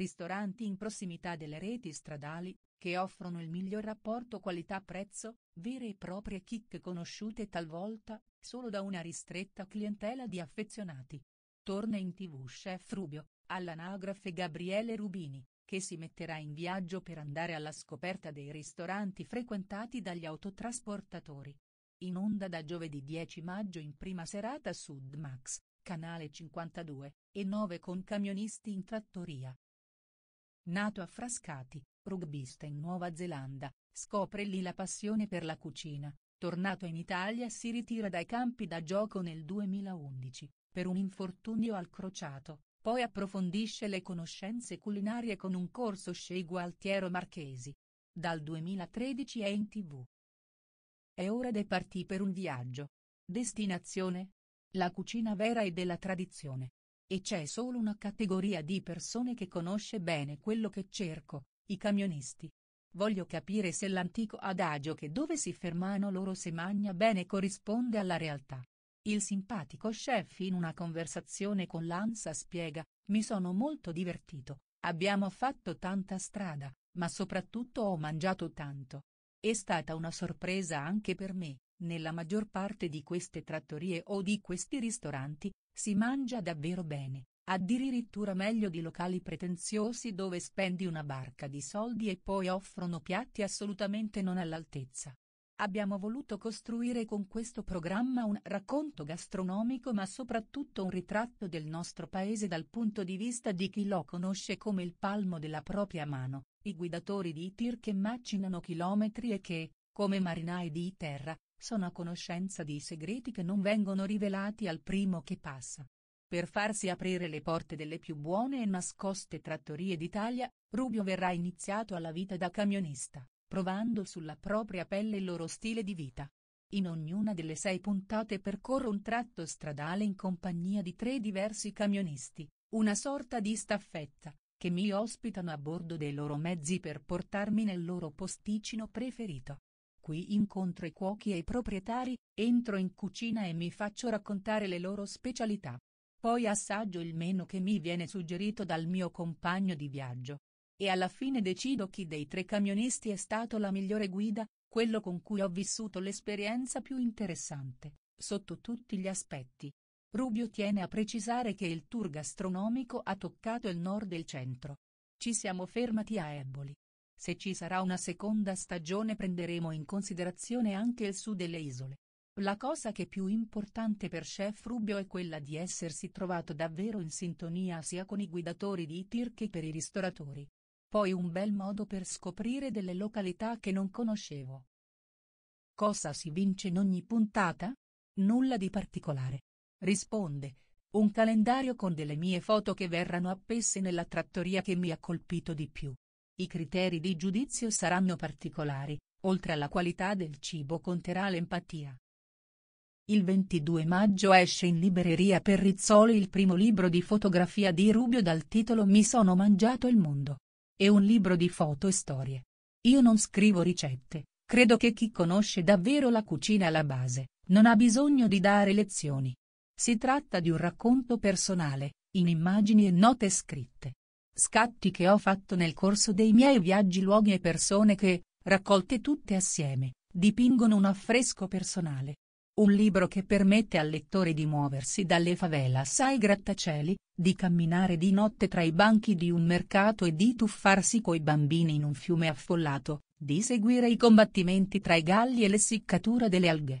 ristoranti in prossimità delle reti stradali, che offrono il miglior rapporto qualità-prezzo, vere e proprie chicche conosciute talvolta, solo da una ristretta clientela di affezionati. Torna in tv Chef Rubio, all'anagrafe Gabriele Rubini, che si metterà in viaggio per andare alla scoperta dei ristoranti frequentati dagli autotrasportatori. In onda da giovedì 10 maggio in prima serata su Dmax, canale 52, e 9 con camionisti in trattoria, Nato a Frascati, rugbista in Nuova Zelanda, scopre lì la passione per la cucina, tornato in Italia si ritira dai campi da gioco nel 2011, per un infortunio al crociato, poi approfondisce le conoscenze culinarie con un corso Shea Gualtiero Marchesi. Dal 2013 è in tv. È ora di partire per un viaggio. Destinazione? La cucina vera e della tradizione. E c'è solo una categoria di persone che conosce bene quello che cerco, i camionisti. Voglio capire se l'antico adagio che dove si fermano loro se magna bene corrisponde alla realtà. Il simpatico chef in una conversazione con l'Ansa spiega, mi sono molto divertito, abbiamo fatto tanta strada, ma soprattutto ho mangiato tanto. È stata una sorpresa anche per me, nella maggior parte di queste trattorie o di questi ristoranti, si mangia davvero bene, addirittura meglio di locali pretenziosi dove spendi una barca di soldi e poi offrono piatti assolutamente non all'altezza. Abbiamo voluto costruire con questo programma un racconto gastronomico ma soprattutto un ritratto del nostro paese dal punto di vista di chi lo conosce come il palmo della propria mano, i guidatori di tir che macinano chilometri e che, come marinai di terra, sono a conoscenza di segreti che non vengono rivelati al primo che passa. Per farsi aprire le porte delle più buone e nascoste trattorie d'Italia, Rubio verrà iniziato alla vita da camionista, provando sulla propria pelle il loro stile di vita. In ognuna delle sei puntate percorre un tratto stradale in compagnia di tre diversi camionisti, una sorta di staffetta, che mi ospitano a bordo dei loro mezzi per portarmi nel loro posticino preferito. Qui incontro i cuochi e i proprietari, entro in cucina e mi faccio raccontare le loro specialità. Poi assaggio il meno che mi viene suggerito dal mio compagno di viaggio. E alla fine decido chi dei tre camionisti è stato la migliore guida, quello con cui ho vissuto l'esperienza più interessante, sotto tutti gli aspetti. Rubio tiene a precisare che il tour gastronomico ha toccato il nord e il centro. Ci siamo fermati a Eboli, se ci sarà una seconda stagione prenderemo in considerazione anche il sud delle isole. La cosa che più importante per Chef Rubio è quella di essersi trovato davvero in sintonia sia con i guidatori di Itir che per i ristoratori. Poi un bel modo per scoprire delle località che non conoscevo. Cosa si vince in ogni puntata? Nulla di particolare. Risponde, un calendario con delle mie foto che verranno appese nella trattoria che mi ha colpito di più. I criteri di giudizio saranno particolari, oltre alla qualità del cibo conterà l'empatia. Il 22 maggio esce in libreria per Rizzoli il primo libro di fotografia di Rubio dal titolo Mi sono mangiato il mondo. È un libro di foto e storie. Io non scrivo ricette, credo che chi conosce davvero la cucina alla base, non ha bisogno di dare lezioni. Si tratta di un racconto personale, in immagini e note scritte. Scatti che ho fatto nel corso dei miei viaggi luoghi e persone che, raccolte tutte assieme, dipingono un affresco personale. Un libro che permette al lettore di muoversi dalle favelas ai grattacieli, di camminare di notte tra i banchi di un mercato e di tuffarsi coi bambini in un fiume affollato, di seguire i combattimenti tra i galli e l'essiccatura delle alghe,